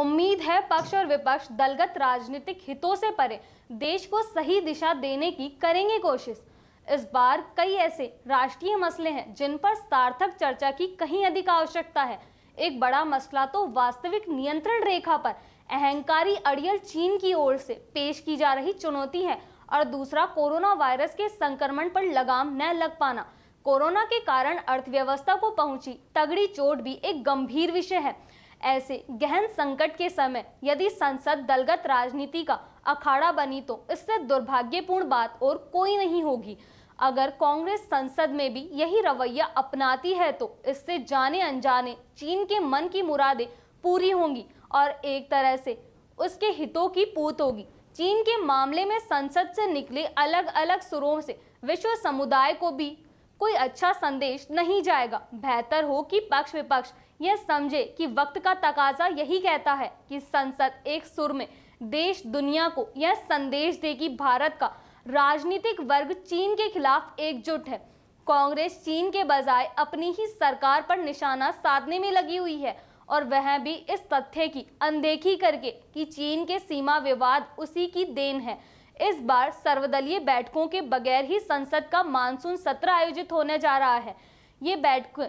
उम्मीद है पक्ष और विपक्ष दलगत राजनीतिक हितों से परे देश को सही दिशा देने की करेंगे कोशिश इस बार कई ऐसे राष्ट्रीय मसले हैं जिन पर सार्थक चर्चा की कहीं अधिक आवश्यकता है एक बड़ा मसला तो वास्तविक नियंत्रण रेखा पर अहंकारी अड़ियल चीन की ओर से पेश की जा रही चुनौती है और दूसरा कोरोना वायरस के संक्रमण पर लगाम न लग पाना कोरोना के कारण अर्थव्यवस्था को पहुंची तगड़ी चोट भी एक गंभीर विषय है ऐसे गहन संकट के समय यदि संसद दलगत राजनीति का अखाड़ा बनी तो इससे दुर्भाग्यपूर्ण बात और कोई नहीं होगी अगर कांग्रेस संसद में भी यही रवैया अपनाती है तो इससे जाने अनजाने चीन के मन की मुरादें पूरी होंगी और एक तरह से उसके हितों की पूत होगी चीन के मामले में संसद से निकले अलग अलग सुरों से विश्व समुदाय को भी कोई अच्छा संदेश नहीं जाएगा बेहतर हो कि पक्ष विपक्ष यह समझे कि वक्त का तकाजा यही कहता है कि संसद एक सुर में देश दुनिया को यह संदेश दे कि भारत का राजनीतिक वर्ग चीन के खिलाफ एकजुट है कांग्रेस चीन के बजाय अपनी ही सरकार पर निशाना साधने में लगी हुई है और वह भी इस तथ्य की अनदेखी करके कि चीन के सीमा विवाद उसी की देन है इस बार सर्वदलीय बैठकों के बगैर ही संसद का मानसून सत्र आयोजित होने जा रहा है ये बैठक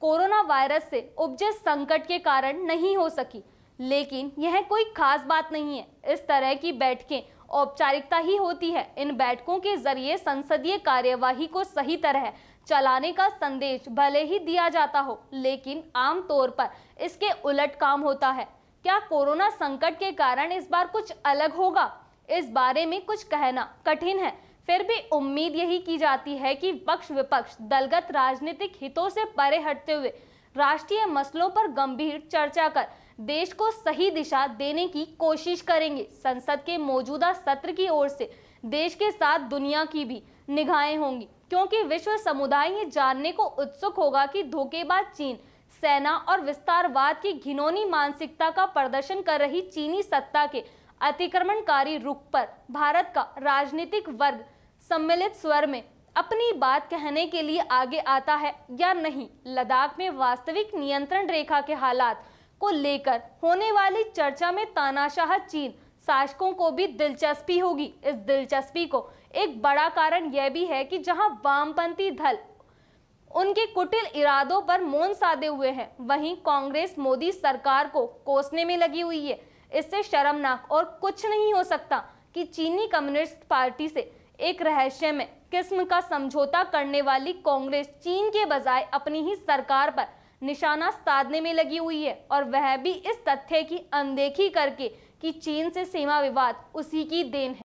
कोरोना वायरस से उपजे संकट के कारण नहीं हो सकी लेकिन यह कोई खास बात नहीं है इस तरह की बैठकें औपचारिकता ही होती है इन बैठकों के जरिए संसदीय कार्यवाही को सही तरह चलाने का संदेश भले ही दिया जाता हो लेकिन आमतौर पर इसके उलट काम होता है क्या कोरोना संकट के कारण इस बार कुछ अलग होगा इस बारे में कुछ कहना कठिन है फिर भी उम्मीद यही की जाती है कि पक्ष विपक्ष दलगत राजनीतिक हितों से परे हटते हुए राष्ट्रीय मसलों पर गंभीर चर्चा कर देश को सही दिशा देने की कोशिश करेंगे संसद के मौजूदा सत्र की ओर से देश के साथ दुनिया की भी निगाहें होंगी क्योंकि विश्व समुदाय ये जानने को उत्सुक होगा कि धोखेबाज चीन सेना और विस्तारवाद की घिनौनी मानसिकता का प्रदर्शन कर रही चीनी सत्ता के अतिक्रमणकारी रुख पर भारत का राजनीतिक वर्ग सम्मिलित स्वर में अपनी बात कहने के लिए आगे आता है या नहीं लद्दाख में वास्तविक नियंत्रण रेखा के हालात को लेकर होने वाली चर्चा में तानाशाह चीन शासकों को भी दिलचस्पी होगी इस दिलचस्पी को एक बड़ा कारण यह भी है कि जहां वामपंथी दल उनके कुटिल इरादों पर मौन साधे हुए हैं वहीं कांग्रेस मोदी सरकार को कोसने में लगी हुई है इससे शर्मनाक और कुछ नहीं हो सकता कि चीनी कम्युनिस्ट पार्टी से एक रहस्य में किस्म का समझौता करने वाली कांग्रेस चीन के बजाय अपनी ही सरकार पर निशाना साधने में लगी हुई है और वह भी इस तथ्य की अनदेखी करके कि चीन से सीमा विवाद उसी की देन है